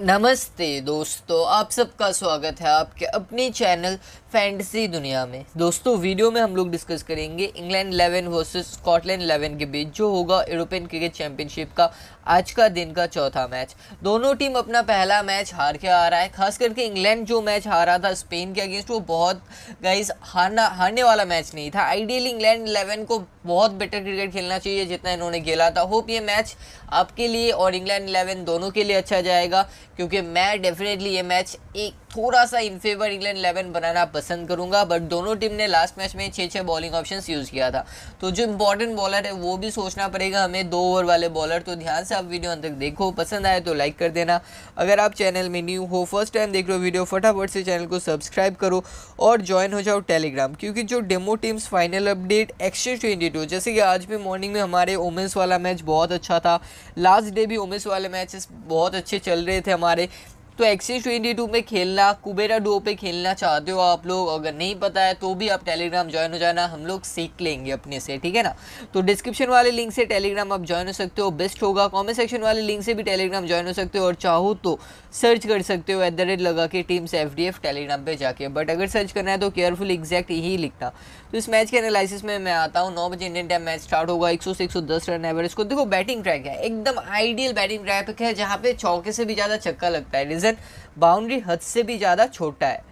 नमस्ते दोस्तों आप सबका स्वागत है आपके अपने चैनल फैंटसी दुनिया में दोस्तों वीडियो में हम लोग डिस्कस करेंगे इंग्लैंड 11 वर्सेस स्कॉटलैंड 11 के बीच जो होगा यूरोपियन क्रिकेट चैंपियनशिप का आज का दिन का चौथा मैच दोनों टीम अपना पहला मैच हार के आ रहा है खास करके इंग्लैंड जो मैच हारा था स्पेन के अगेंस्ट वो बहुत गाइज हारना हारने वाला मैच नहीं था आइडियली इंग्लैंड इलेवन को बहुत बेटर क्रिकेट खेलना चाहिए जितना इन्होंने खेला था होप ये मैच आपके लिए और इंग्लैंड इलेवन दोनों के लिए अच्छा जाएगा क्योंकि मैं डेफिनेटली ये मैच एक थोड़ा सा इन फेवर इंग्लैंड इलेवन बनाना पसंद करूंगा बट दोनों टीम ने लास्ट मैच में छः छः बॉलिंग ऑप्शन यूज़ किया था तो जो इंपॉर्टेंट बॉलर है वो भी सोचना पड़ेगा हमें दो ओवर वाले बॉलर तो ध्यान से आप वीडियो अंत तक देखो पसंद आए तो लाइक कर देना अगर आप चैनल में न्यू हो फर्स्ट टाइम देख रहे हो वीडियो फटाफट से चैनल को सब्सक्राइब करो और ज्वाइन हो जाओ टेलीग्राम क्योंकि जो demo teams final update exchange twenty जैसे कि आज भी मॉर्निंग में हमारे वुमेंस वाला मैच बहुत अच्छा था लास्ट डे भी वुमेंस वाले मैचेस बहुत अच्छे चल रहे थे हमारे तो एक्सेस ट्वेंटी टू पे खेलना कुबेरा डो पे खेलना चाहते हो आप लोग अगर नहीं पता है तो भी आप टेलीग्राम ज्वाइन हो जाना हम लोग सीख लेंगे अपने से ठीक है ना तो डिस्क्रिप्शन वाले लिंक से टेलीग्राम आप ज्वाइन हो सकते हो बेस्ट होगा कॉमेंट सेक्शन वाले लिंक से भी टेलीग्राम ज्वाइन हो सकते हो और चाहो तो सर्च कर सकते हो एट द रेट लगा के teams F D F Telegram पर जाके बट अगर सर्च करना है तो केयरफुल एग्जैक्ट यही लिखना तो इस मैच के एनालिसिस में मैं आता हूँ नौ बजे इंडियन टाइम मैच स्टार्ट होगा एक सौ से एक सौ दस रन एवरेज को देखो बैटिंग ट्रैक है एकदम आइडियल बैटिंग ट्रैक है जहाँ पे चौके से भी ज़्यादा चक्का लगता है थाउजेंड बाउंड्री हद से भी ज़्यादा छोटा है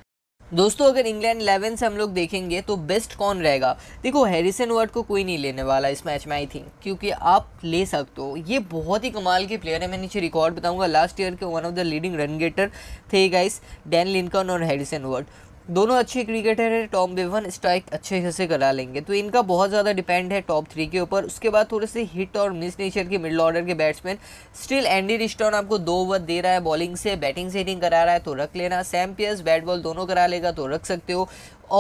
दोस्तों अगर इंग्लैंड इलेवन से हम लोग देखेंगे तो बेस्ट कौन रहेगा देखो हैरिसन वर्ड को कोई नहीं लेने वाला इस मैच में आई थिंक क्योंकि आप ले सकते हो ये बहुत ही कमाल के प्लेयर है मैं नीचे रिकॉर्ड बताऊंगा लास्ट ईयर के one of the leading run getter थे गाइस डैन लिंकन और हैरिसन वर्ड दोनों अच्छे क्रिकेटर हैं टॉम बेवन स्ट्राइक अच्छे से करा लेंगे तो इनका बहुत ज़्यादा डिपेंड है टॉप थ्री के ऊपर उसके बाद थोड़े से हिट और मिस नेचर के मिडल ऑर्डर के बैट्समैन स्टिल एंडी रिस्टॉन आपको दो ओवर दे रहा है बॉलिंग से बैटिंग से हिटिंग करा रहा है तो रख लेना सैम पियर्स बैट बॉल दोनों करा लेगा तो रख सकते हो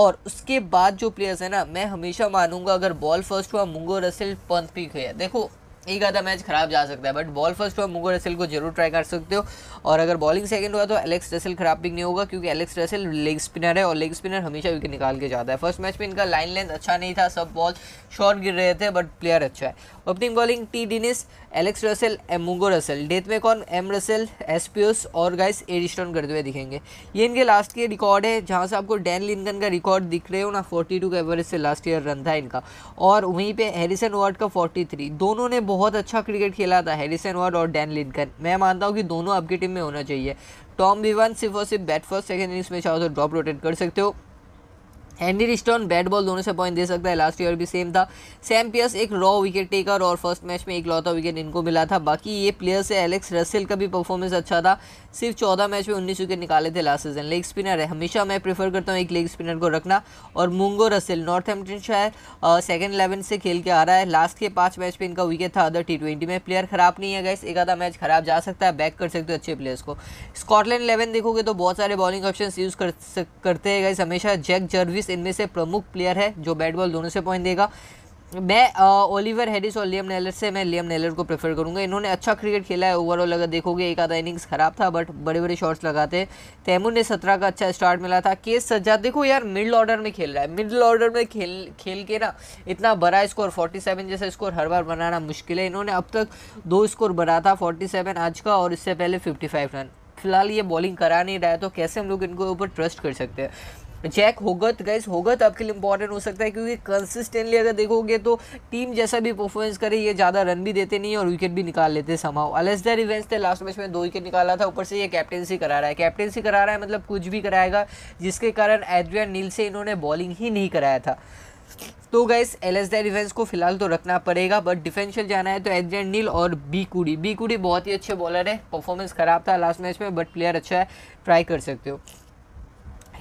और उसके बाद जो प्लेयर्स हैं ना मैं हमेशा मानूंगा अगर बॉल फर्स्ट हुआ मुंगो रसिल पंथ पिक है देखो एक आधा मैच खराब जा सकता है बट बॉल फर्स्ट हुआ मुगो रसिल को जरूर ट्राई कर सकते हो और अगर बॉलिंग सेकंड हुआ तो एलेक्स रसिल खराब भी नहीं होगा क्योंकि एलेक्स रसिल लेग स्पिनर है और लेग स्पिनर हमेशा विकेट निकाल के जाता है फर्स्ट मैच में इनका लाइन लेंथ अच्छा नहीं था सब बॉल शॉर्ट गिर रहे थे बट प्लेयर अच्छा है ओपनिंग बॉलिंग टी डिनिस एलेक्स रसिल एम मुगो रसिल डेथ में कौन एम रसेल एसपीओस और गाइस एडिस्टोन करते हुए दिखेंगे ये इनके लास्ट के रिकॉर्ड है जहाँ से आपको डैन लिंकन का रिकॉर्ड दिख रहे हो ना फोर्टी टू का एवरेज से लास्ट ईयर रन था इनका और वहीं पर हैरिसन वार्ड का फोर्टी थ्री दोनों ने बहुत बहुत अच्छा क्रिकेट खेला था हैरिसन वार्ड और डैन लिनकन मैं मानता हूँ कि दोनों आपकी टीम में होना चाहिए टॉम वन सिर्फ और सिर्फ बैट फर्स्ट सेकेंड इनिंग्स में चाहो तो ड्रॉप रोटेट कर सकते हो हेनरी रिस्टोन बैट बॉल दोनों से पॉइंट दे सकता है लास्ट ईयर भी सेम था सैम पियर्स एक रॉ विकेट टेकर और फर्स्ट मैच में एक लौता विकेट इनको मिला था बाकी ये प्लेयर्स है एलेक्स रसेल का भी परफॉर्मेंस अच्छा था सिर्फ चौदह मैच में उन्नीस विकेट निकाले थे लास्ट सीजन लेग स्पिनर है हमेशा मैं प्रीफर करता हूँ एक लेग स्पिनर को रखना और Mungo Russell Northamptonshire second eleven से खेल के आ रहा है लास्ट के पाँच मैच में इनका विकेट था अदर टी ट्वेंटी में प्लेयर खराब नहीं है गैस एक आधा मैच खराब जा सकता है बैक कर सकते हो अच्छे प्लेयर्स को स्कॉटलैंड इलेवन देखोगे तो बहुत सारे बॉलिंग ऑप्शन यूज़ करते हैं गैस हमेशा जैक जर्विस हैरिस इनमें से प्रमुख प्लेयर है जो बैट बॉल दोनों से पॉइंट देगा मैं ओलिवर हैरिस और लियम नेलर से मैं लियम नेलर को प्रेफर करूंगा इन्होंने अच्छा क्रिकेट खेला है ओवरऑल अगर देखोगे एक आधा इनिंग्स ख़राब था बट बड़े बड़े शॉट्स लगाते तैमूर ने सत्रह का अच्छा स्टार्ट मिला था केस सज्जा देखो यार मिडिल ऑर्डर में खेल रहा है मिडिल ऑर्डर में खेल खेल के ना इतना बड़ा स्कोर फोर्टी जैसा स्कोर हर बार बनाना मुश्किल है इन्होंने अब तक दो स्कोर बना था फोर्टी आज का और इससे पहले फिफ्टी रन फिलहाल ये बॉलिंग करा नहीं रहा है तो कैसे हम लोग इनके ऊपर ट्रस्ट कर सकते हैं जैक होगत गैस होगत आपके लिए इंपॉर्टेंट हो सकता है क्योंकि कंसिस्टेंटली अगर देखोगे तो टीम जैसा भी परफॉर्मेंस करे ये ज़्यादा रन भी देते नहीं और विकेट भी निकाल लेते समाओ अलेसडर इवेंट्स थे लास्ट मैच में दो विकेट निकाला था ऊपर से ये कैप्टेंसी करा रहा है कैप्टेंसी करा रहा है मतलब कुछ भी कराएगा जिसके कारण एड्रियन नील से इन्होंने बॉलिंग ही नहीं कराया था तो गैस एल एस डिफेंस को फिलहाल तो रखना पड़ेगा बट डिफेंशियल जाना है तो एजेंट नील और बी कुडी बी कुडी बहुत ही अच्छे बॉलर है परफॉर्मेंस खराब था लास्ट मैच में बट प्लेयर अच्छा है ट्राई कर सकते हो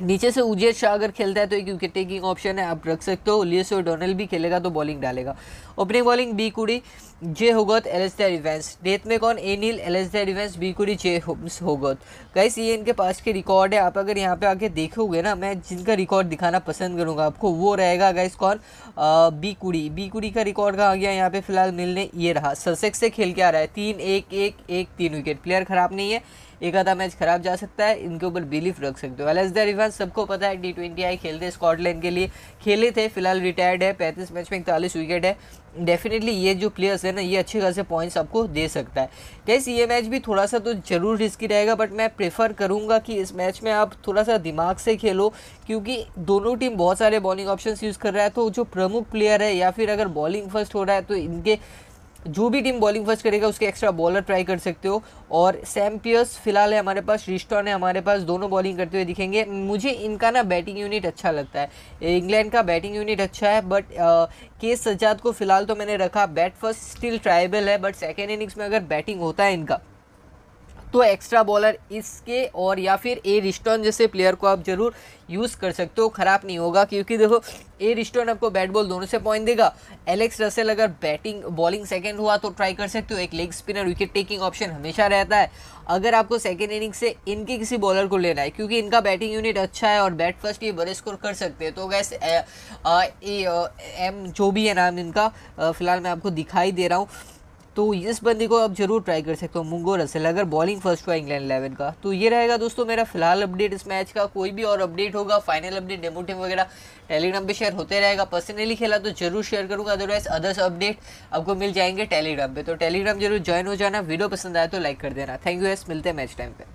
नीचे से उजेर शाह अगर खेलता है तो एक विकेट टेकिंग ऑप्शन है आप रख सकते हो लियस डोनल भी खेलेगा तो बॉलिंग डालेगा ओपनिंग बॉलिंग बी कुड़ी जे होगत एलेस्टर इवेंस डेथ में कौन A Neil Alasdair Evans B कुड़ी जे होम्स होगत गाइस ये इनके पास के रिकॉर्ड है आप अगर यहाँ पे आके देखोगे ना मैं जिनका रिकॉर्ड दिखाना पसंद करूँगा आपको वो रहेगा गाइस कौन आ, बी कुड़ी बी कुड़ी का रिकॉर्ड कहाँ गया यहाँ पे फिलहाल मिलने ये रहा ससेक्स से खेल के आ रहा है तीन एक एक एक तीन विकेट प्लेयर खराब नहीं है एक आधा मैच खराब जा सकता है इनके ऊपर बिलीफ रख सकते हो एल रिवाज सबको पता है टी ट्वेंटी आई खेलते स्कॉटलैंड के लिए खेले थे फिलहाल रिटायर्ड है पैंतीस मैच में इकतालीस विकेट है डेफिनेटली ये जो प्लेयर्स है ना ये अच्छे खासे पॉइंट्स आपको दे सकता है कैसे ये मैच भी थोड़ा सा तो ज़रूर रिस्की रहेगा बट मैं प्रेफर करूँगा कि इस मैच में आप थोड़ा सा दिमाग से खेलो क्योंकि दोनों टीम बहुत सारे बॉलिंग ऑप्शंस यूज़ कर रहा है तो जो प्रमुख प्लेयर है या फिर अगर बॉलिंग फर्स्ट हो रहा है तो इनके जो भी टीम बॉलिंग फर्स्ट करेगा उसके एक्स्ट्रा बॉलर ट्राई कर सकते हो और सैम्पियर्स फिलहाल है हमारे पास रिस्टॉन है हमारे पास दोनों बॉलिंग करते हुए दिखेंगे मुझे इनका ना बैटिंग यूनिट अच्छा लगता है इंग्लैंड का बैटिंग यूनिट अच्छा है बट के सज्जाद को फिलहाल तो मैंने रखा बैट फर्स्ट स्टिल ट्राइबल है बट सेकेंड इनिंग्स में अगर बैटिंग होता है इनका तो एक्स्ट्रा बॉलर इसके और या फिर ए रिस्टोन जैसे प्लेयर को आप ज़रूर यूज़ कर सकते हो ख़राब नहीं होगा क्योंकि देखो ए रिस्टोन आपको बैट बॉल दोनों से पॉइंट देगा एलेक्स रसेल अगर बैटिंग बॉलिंग सेकेंड हुआ तो ट्राई कर सकते हो एक leg spinner wicket taking option हमेशा रहता है अगर आपको सेकेंड इनिंग से इनके किसी बॉलर को लेना है क्योंकि इनका बैटिंग यूनिट अच्छा है और बैट फर्स्ट ये बड़े स्कोर कर सकते हैं तो वैसे एम जो भी है नाम इनका फ़िलहाल मैं आपको दिखाई दे रहा हूँ तो इस बंदी को आप जरूर ट्राई कर सकते हो मुंगो रसेल अगर बॉलिंग फर्स्ट हुआ इंग्लैंड इलेवन का तो ये रहेगा दोस्तों मेरा फिलहाल अपडेट इस मैच का कोई भी और अपडेट होगा फाइनल अपडेट डेमो वगैरह टेलीग्राम पे शेयर होते रहेगा पर्सनली खेला तो जरूर शेयर करूँगा अदरवाइज अदर्स अपडेट आपको मिल जाएंगे टेलीग्राम पर तो टेलीग्राम जरूर ज्वाइन हो जाना वीडियो पसंद आया तो लाइक कर देना थैंक यू एस मिलते हैं मैच टाइम पर